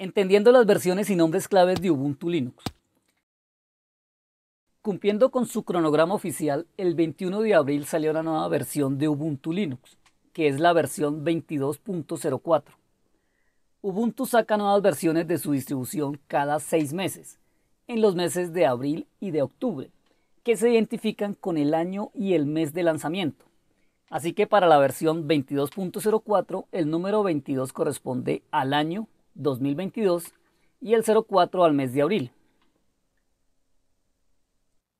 entendiendo las versiones y nombres claves de Ubuntu Linux. Cumpliendo con su cronograma oficial, el 21 de abril salió la nueva versión de Ubuntu Linux, que es la versión 22.04. Ubuntu saca nuevas versiones de su distribución cada seis meses, en los meses de abril y de octubre, que se identifican con el año y el mes de lanzamiento. Así que para la versión 22.04 el número 22 corresponde al año 2022 y el 04 al mes de abril.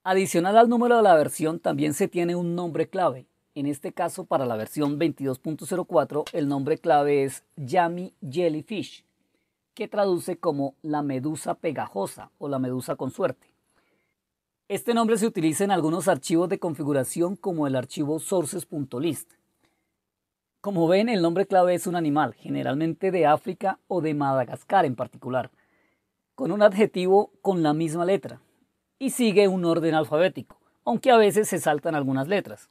Adicional al número de la versión también se tiene un nombre clave. En este caso para la versión 22.04 el nombre clave es Yami Jellyfish, que traduce como la medusa pegajosa o la medusa con suerte. Este nombre se utiliza en algunos archivos de configuración como el archivo sources.list como ven, el nombre clave es un animal, generalmente de África o de Madagascar en particular, con un adjetivo con la misma letra, y sigue un orden alfabético, aunque a veces se saltan algunas letras.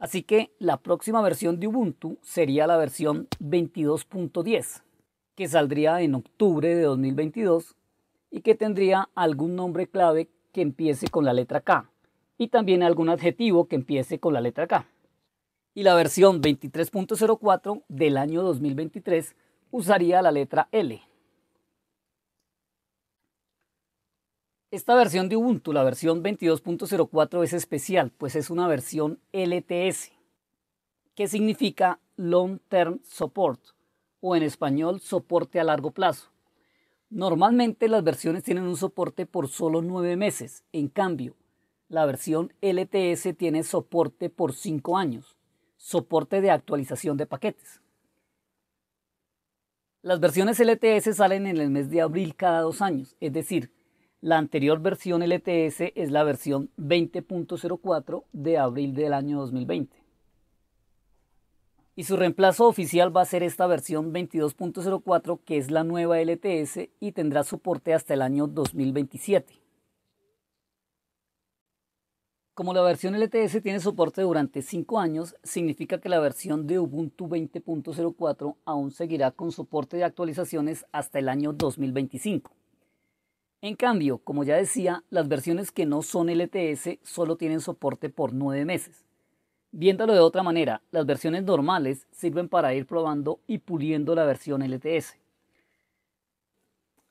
Así que la próxima versión de Ubuntu sería la versión 22.10, que saldría en octubre de 2022 y que tendría algún nombre clave que empiece con la letra K y también algún adjetivo que empiece con la letra K y la versión 23.04 del año 2023 usaría la letra L. Esta versión de Ubuntu, la versión 22.04, es especial, pues es una versión LTS, que significa Long Term Support, o en español soporte a largo plazo. Normalmente las versiones tienen un soporte por solo nueve meses, en cambio, la versión LTS tiene soporte por cinco años soporte de actualización de paquetes. Las versiones LTS salen en el mes de abril cada dos años, es decir, la anterior versión LTS es la versión 20.04 de abril del año 2020. Y su reemplazo oficial va a ser esta versión 22.04 que es la nueva LTS y tendrá soporte hasta el año 2027. Como la versión LTS tiene soporte durante 5 años, significa que la versión de Ubuntu 20.04 aún seguirá con soporte de actualizaciones hasta el año 2025. En cambio, como ya decía, las versiones que no son LTS solo tienen soporte por 9 meses. Viéndolo de otra manera, las versiones normales sirven para ir probando y puliendo la versión LTS.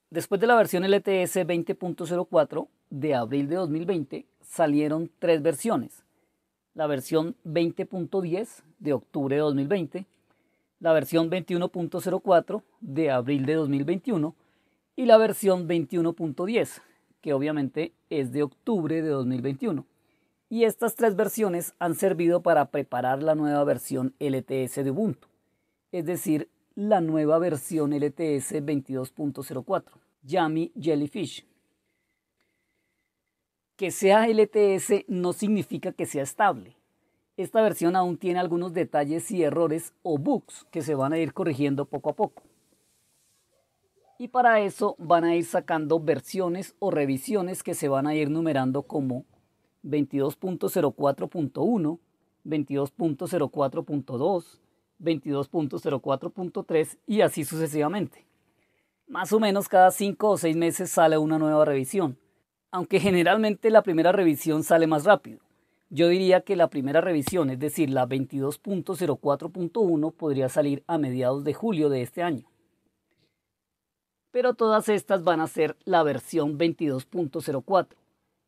Después de la versión LTS 20.04, de abril de 2020 salieron tres versiones. La versión 20.10 de octubre de 2020, la versión 21.04 de abril de 2021 y la versión 21.10, que obviamente es de octubre de 2021. Y estas tres versiones han servido para preparar la nueva versión LTS de Ubuntu, es decir, la nueva versión LTS 22.04, Yami Jellyfish. Que sea LTS e no significa que sea estable. Esta versión aún tiene algunos detalles y errores o bugs que se van a ir corrigiendo poco a poco. Y para eso van a ir sacando versiones o revisiones que se van a ir numerando como 22.04.1, 22.04.2, 22.04.3 y así sucesivamente. Más o menos cada 5 o 6 meses sale una nueva revisión aunque generalmente la primera revisión sale más rápido. Yo diría que la primera revisión, es decir, la 22.04.1, podría salir a mediados de julio de este año. Pero todas estas van a ser la versión 22.04.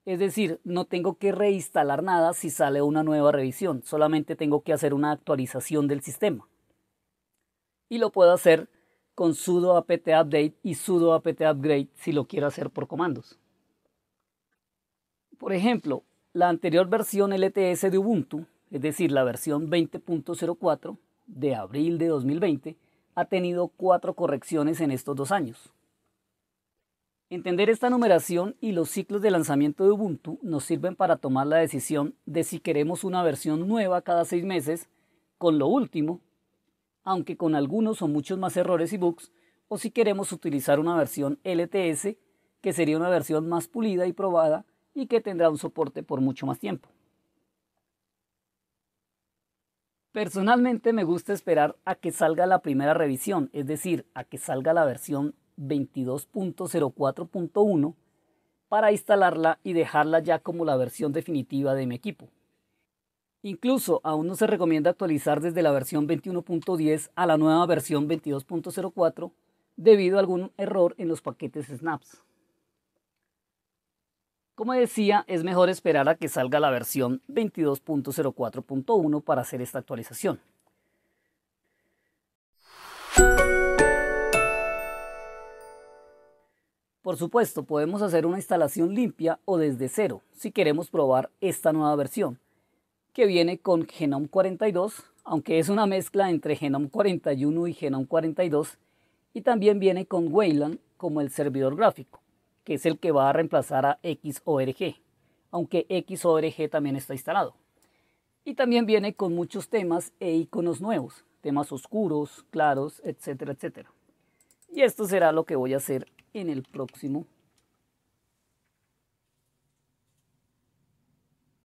Es decir, no tengo que reinstalar nada si sale una nueva revisión, solamente tengo que hacer una actualización del sistema. Y lo puedo hacer con sudo apt update y sudo apt upgrade si lo quiero hacer por comandos. Por ejemplo, la anterior versión LTS de Ubuntu, es decir, la versión 20.04 de abril de 2020, ha tenido cuatro correcciones en estos dos años. Entender esta numeración y los ciclos de lanzamiento de Ubuntu nos sirven para tomar la decisión de si queremos una versión nueva cada seis meses con lo último, aunque con algunos o muchos más errores y bugs, o si queremos utilizar una versión LTS, que sería una versión más pulida y probada y que tendrá un soporte por mucho más tiempo. Personalmente me gusta esperar a que salga la primera revisión, es decir, a que salga la versión 22.04.1 para instalarla y dejarla ya como la versión definitiva de mi equipo. Incluso aún no se recomienda actualizar desde la versión 21.10 a la nueva versión 22.04 debido a algún error en los paquetes snaps. Como decía, es mejor esperar a que salga la versión 22.04.1 para hacer esta actualización. Por supuesto, podemos hacer una instalación limpia o desde cero si queremos probar esta nueva versión, que viene con Genome 42, aunque es una mezcla entre Genome 41 y Genome 42, y también viene con Wayland como el servidor gráfico que es el que va a reemplazar a XORG, aunque XORG también está instalado. Y también viene con muchos temas e iconos nuevos, temas oscuros, claros, etcétera, etcétera. Y esto será lo que voy a hacer en el próximo